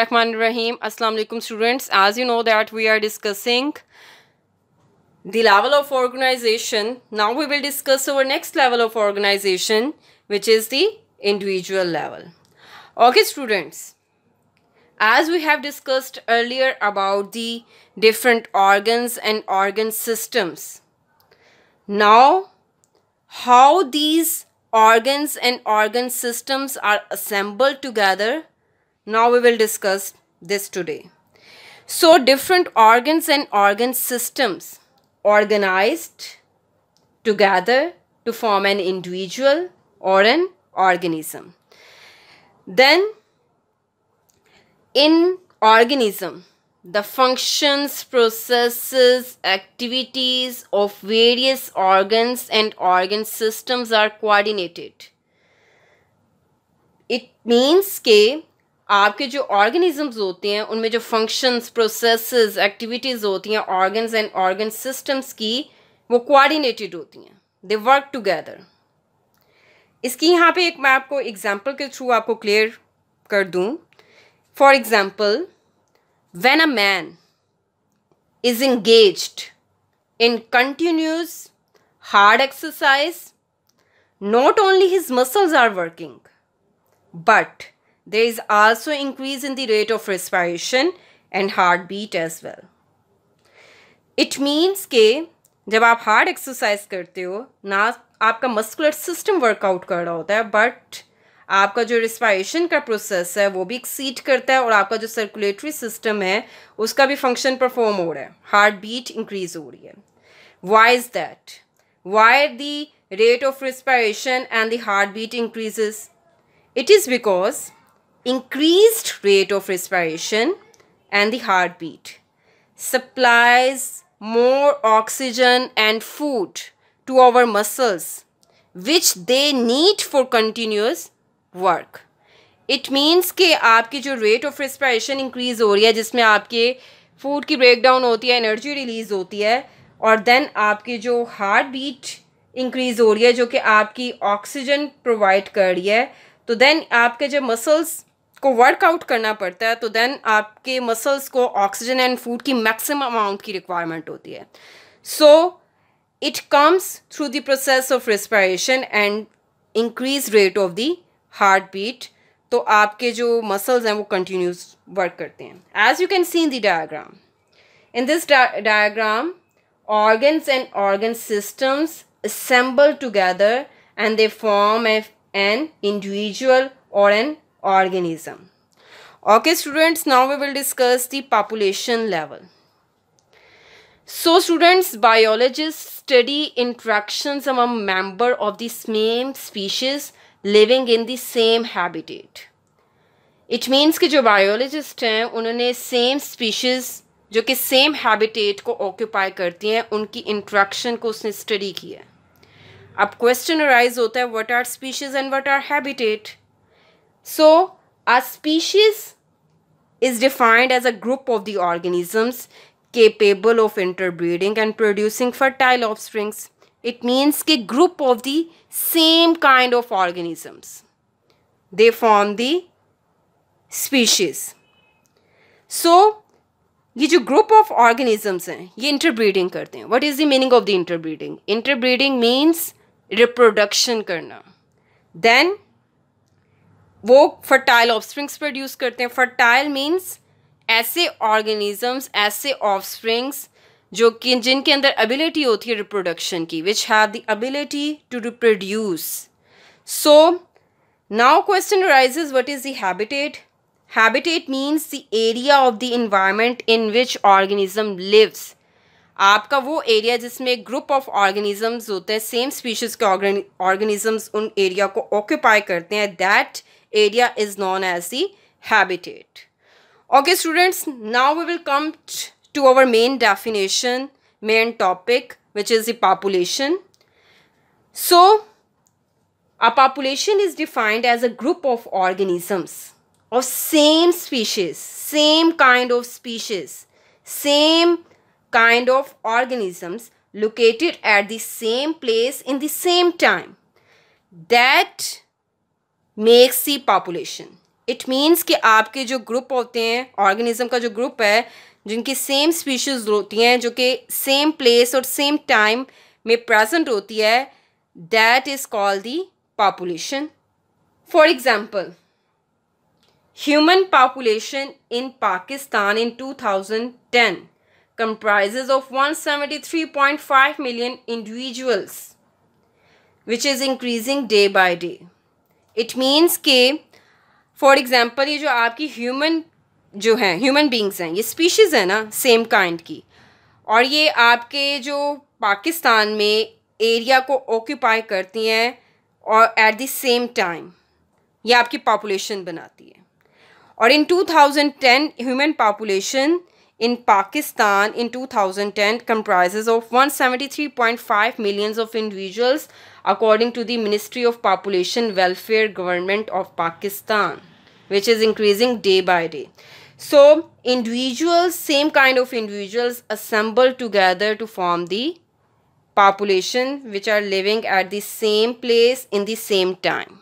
Bismillahirrahmanirrahim. Rahim, Assalamualaikum students. As you know that we are discussing the level of organization. Now we will discuss our next level of organization which is the individual level. Okay students. As we have discussed earlier about the different organs and organ systems. Now how these organs and organ systems are assembled together now we will discuss this today. So different organs and organ systems organized together to form an individual or an organism. Then in organism, the functions, processes, activities of various organs and organ systems are coordinated. It means that आपके जो organisms होते हैं उनमें जो functions processes activities होती हैं organs and organ systems की वो कोऑर्डिनेटेड होती हैं दे वर्क टुगेदर इसकी यहाँ पे एक मैं आपको एग्जांपल के थ्रू आपको क्लियर कर दूँ for example when a man is engaged in continuous hard exercise not only his muscles are working but There is also increase in the rate of respiration and heart beat as well it means के जब आप hard exercise करते हो ना आपका muscular system workout कर रहा होता है बट आपका जो रिस्पायरेशन का प्रोसेस है वो भी एक्सीड करता है और आपका जो सर्कुलेटरी सिस्टम है उसका भी फंक्शन परफॉर्म हो रहा है हार्ट बीट इंक्रीज हो रही है why is that why the rate of respiration and the heart beat increases it is because increased rate of respiration and the heartbeat, supplies more oxygen and food to our muscles which they need for continuous work. It means के आपकी जो rate of respiration increase हो रही है जिसमें आपके food की break down होती है एनर्जी रिलीज़ होती है और देन आपकी जो हार्ट बीट इंक्रीज़ हो रही है जो कि आपकी ऑक्सीजन प्रोवाइड कर रही है तो देन आपके जो मसल्स को वर्कआउट करना पड़ता है तो देन आपके मसल्स को ऑक्सीजन एंड फूड की मैक्सिमम अमाउंट की रिक्वायरमेंट होती है so it comes through the process of respiration and increase rate of the heart beat तो आपके जो मसल्स हैं वो कंटिन्यूस वर्क करते हैं as you can see in the diagram in this diagram organs and organ systems assemble together and they form an individual or an organism. Okay students, now we will discuss the population level. So students, biologists study interactions among member of the same species living in the same habitat. It means कि जो biologist हैं उन्होंने same species जो कि same habitat को occupy करती हैं उनकी इंट्रैक्शन को उसने स्टडी किया अब क्वेश्चन अराइज होता है what are species and what are habitat So, a species is defined as a group of the organisms capable of interbreeding and producing fertile offspring. It means a group of the same kind of organisms. They form the species. So, ये जो group of organisms हैं ये interbreeding करते हैं the the meaning of interbreeding? Interbreeding interbreeding means करना वो fertile offsprings produce करते हैं फर्टाइल मीन्स ऐसे ऑर्गेनिजम्स ऐसे ऑफस्प्रिंग्स जो कि जिनके अंदर एबिलिटी होती है रिप्रोडक्शन की which have the ability to reproduce so now question rise what is the habitat habitat means the area of the environment in which organism lives आपका वो एरिया जिसमें एक ग्रुप ऑफ ऑर्गेनिजम्स होते हैं same species के organisms उन area को occupy करते हैं that area is known as the habitat. Okay students, now we will come to our main definition, main topic which is the population. So, a population is defined as a group of organisms of same species, same kind of species, same kind of organisms located at the same place in the same time that makes सी population it means कि आपके जो group होते हैं organism का जो group है जिनकी सेम स्पीशीज़ होती हैं जो कि सेम प्लेस और सेम टाइम में प्रेजेंट होती है that is called the population for example human population in Pakistan in 2010 three point 173.5 million individuals which is increasing day by day it means के फॉर एग्ज़ाम्पल ये जो आपकी ह्यूमन जो हैं ह्यूमन बींग्स हैं ये स्पीशीज़ है ना सेम काइंड की और ये आपके जो पाकिस्तान में एरिया को ऑक्यूपाई करती हैं और एट द सेम टाइम ये आपकी पॉपुलेशन बनाती है और in 2010 human population in Pakistan in 2010 comprises of 173.5 millions of individuals according to the Ministry of Population Welfare Government of Pakistan which is increasing day by day. So individuals, same kind of individuals assemble together to form the population which are living at the same place in the same time.